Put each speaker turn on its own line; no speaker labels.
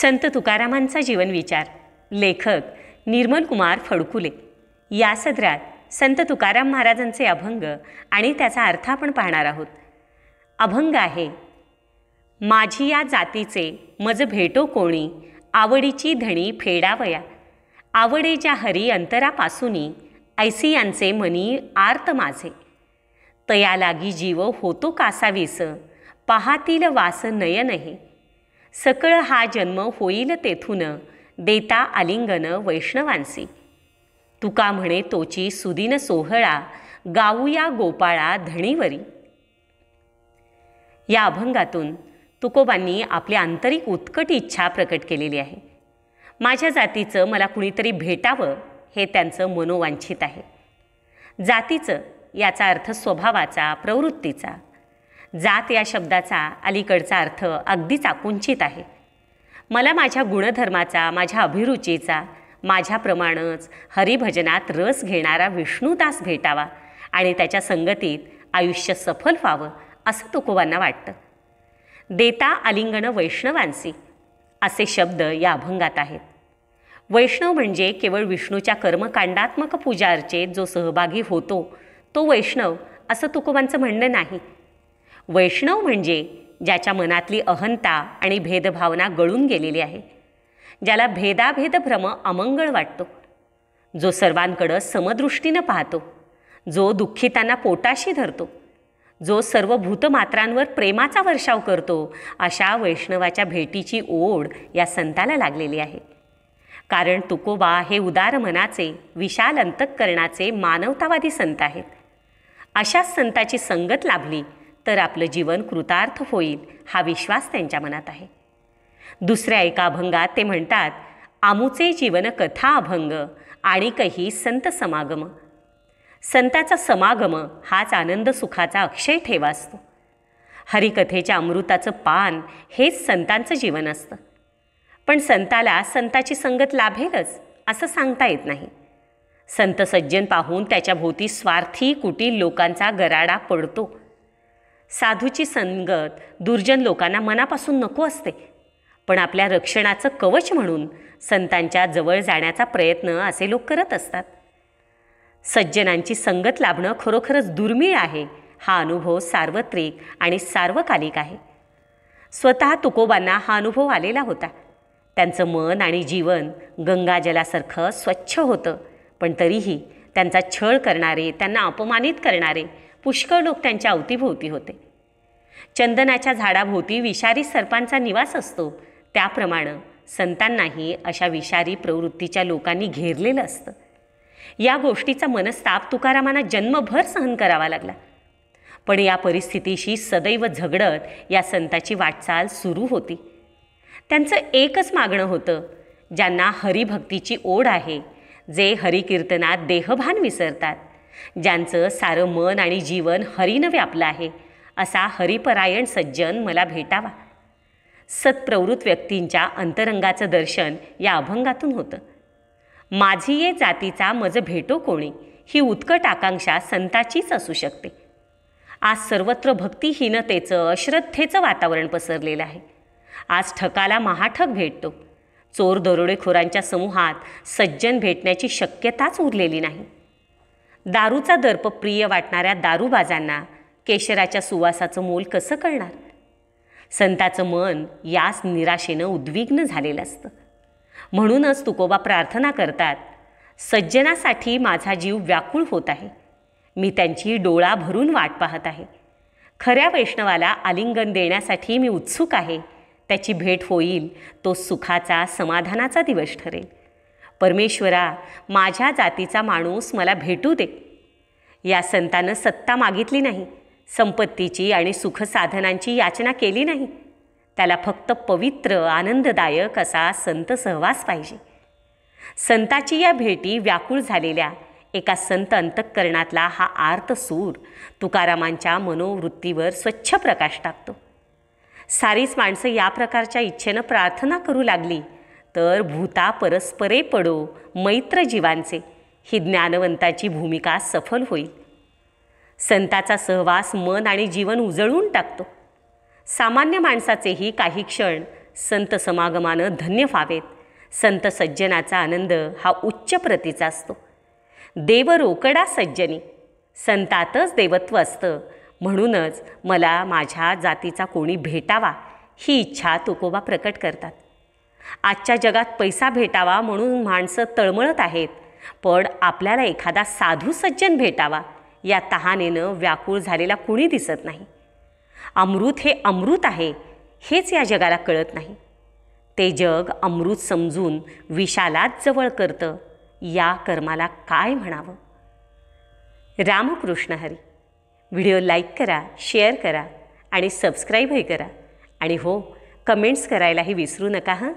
संत तुकारामांचा जीवन विचार लेखक निर्मल कुमार फडकुले या सदरात संत तुकाराम महाराजांचे अभंग आणि त्याचा अर्थ आपण पाहणार आहोत अभंग आहे माझी या जातीचे मज भेटो कोणी आवडीची धणी फेडावया आवडे हरी अंतरापासूनी ऐसी यांचे मनी आर्त माझे तया लागी जीव होतो कासावीस पाहतील वास नयन हे सकळ हा जन्म होईल तेथून देता आलिंगन वैष्णवांसी तुका म्हणे तोची सुदिन सोहळा गाऊया गोपाळा धणीवरी या अभंगातून तुकोबांनी आपली आंतरिक उत्कट इच्छा प्रकट केलेली आहे माझ्या जातीचं मला कुणीतरी भेटावं हे त्यांचं मनोवांछित आहे जातीचं याचा अर्थ स्वभावाचा प्रवृत्तीचा जात या शब्दाचा अलीकडचा अर्थ अगदीच आकुंचित आहे मला माझ्या गुणधर्माचा माझ्या अभिरुचीचा माझ्याप्रमाणेच हरिभजनात रस घेणारा विष्णुदास भेटावा आणि त्याच्या संगतीत आयुष्य सफल व्हावं असं तुकोबांना वाटतं देता आलिंगन वैष्णवांसी असे शब्द या अभंगात आहेत वैष्णव म्हणजे केवळ विष्णूच्या कर्मकांडात्मक पूजा अर्चेत जो सहभागी होतो तो वैष्णव असं तुकोबांचं म्हणणं नाही वैष्णव म्हणजे ज्याच्या मनातली अहंता आणि भेदभावना गळून गेलेली आहे ज्याला भेदाभेद भ्रम अमंगळ वाटतो जो सर्वांकडं समदृष्टीनं पाहतो जो दुःखितांना पोटाशी धरतो जो सर्व भूतमात्रांवर प्रेमाचा वर्षाव करतो अशा वैष्णवाच्या भेटीची ओढ या संताला लागलेली आहे कारण तुकोबा हे उदार मनाचे विशाल अंतकरणाचे मानवतावादी संत आहेत अशाच संताची संगत लाभली तर आपलं जीवन कृतार्थ होईल हा विश्वास त्यांच्या मनात आहे दुसऱ्या एका अभंगात ते म्हणतात आमूचे जीवन कथा अभंग आणि काही संत समागम संताचा समागम हाच आनंद सुखाचा अक्षय ठेवा असतो हरिकथेच्या अमृताचं पान हेच संतांचं जीवन असतं पण संताला संताची संगत लाभेलच असं सांगता येत नाही संत सज्जन पाहून त्याच्या भोवती स्वार्थी कुटील लोकांचा गराडा पडतो साधूची संगत दुर्जन लोकांना मनापासून नको असते पण आपल्या रक्षणाचं कवच म्हणून संतांच्या जवळ जाण्याचा प्रयत्न असे लोक करत असतात सज्जनांची संगत लाभणं खरोखरच दुर्मिळ आहे हा अनुभव सार्वत्रिक आणि सार्वकालिक आहे स्वतः तुकोबांना हा अनुभव आलेला होता त्यांचं मन आणि जीवन गंगाजलासारखं स्वच्छ होतं पण तरीही त्यांचा छळ करणारे त्यांना अपमानित करणारे पुष्कळ लोक त्यांच्या अवतीभोवती होते चंदनाच्या झाडाभोवती विषारी सर्पांचा निवास असतो त्याप्रमाणे संतांनाही अशा विषारी प्रवृत्तीच्या लोकांनी घेरलेलं असतं या गोष्टीचा मनस्ताप तुकारामांना जन्मभर सहन करावा लागला पण या परिस्थितीशी सदैव झगडत या संताची वाटचाल सुरू होती त्यांचं एकच मागणं होतं ज्यांना हरिभक्तीची ओढ आहे जे हरिकीर्तनात देहभान विसरतात ज्यांचं सारं मन आणि जीवन हरीनं व्यापलं आहे असा हरिपरायण सज्जन मला भेटावा सत्प्रवृत्त व्यक्तींच्या अंतरंगाचं दर्शन या अभंगातून होतं माझी ये जातीचा मज भेटो कोणी ही उत्कट आकांक्षा संताचीच असू शकते आज सर्वत्र भक्तिहीनतेचं अश्रद्धेचं वातावरण पसरलेलं आहे आज ठकाला महाठक भेटतो चोर दरोडेखोरांच्या समूहात सज्जन भेटण्याची शक्यताच उरलेली नाही दारूचा दर्प प्रिय वाटणाऱ्या दारूबाजांना केशराच्या सुवासाचं मोल कसं कळणार संताचं मन यास निराशेनं उद्विग्न झालेलं असतं म्हणूनच तुकोबा प्रार्थना करतात सज्जनासाठी माझा जीव व्याकुळ होत आहे मी त्यांची डोळा भरून वाट पाहत आहे खऱ्या वैष्णवाला आलिंगन देण्यासाठी मी उत्सुक आहे त्याची भेट होईल तो सुखाचा समाधानाचा दिवस ठरेल परमेश्वरा माझ्या जातीचा माणूस मला भेटू दे या संतानं सत्ता मागितली नाही संपत्तीची आणि सुखसाधनांची याचना केली नाही त्याला फक्त पवित्र आनंददायक असा संत सहवास पाहिजे संताची या भेटी व्याकुळ झालेल्या एका संत अंतःकरणातला हा आर्त सूर तुकारामांच्या मनोवृत्तीवर स्वच्छ प्रकाश टाकतो सारीच माणसं या प्रकारच्या इच्छेनं प्रार्थना करू लागली तर भूता परस्परे पडो मैत्र जीवांचे ही ज्ञानवंताची भूमिका सफल होईल संताचा सहवास मन आणि जीवन उजळून टाकतो सामान्य माणसाचेही काही क्षण संत समागमानं धन्य व्हावेत संत सज्जनाचा आनंद हा उच्च प्रतीचा असतो देव रोकडा सज्जनी संतातच देवत्व असतं म्हणूनच मला माझ्या जातीचा कोणी भेटावा ही इच्छा तुकोबा प्रकट करतात आजच्या जगात पैसा भेटावा म्हणून माणसं तळमळत आहेत पण आपल्याला एखादा साधू सज्जन भेटावा या तहानेनं व्याकुळ झालेला कुणी दिसत नाही अमृत हे अमृत आहे हेच या जगाला कळत नाही ते जग अमृत समजून विशालात जवळ करतं या कर्माला काय म्हणावं रामकृष्ण हरी व्हिडिओ लाईक करा शेअर करा आणि सबस्क्राईबही करा आणि हो कमेंट्स करायलाही विसरू नका हां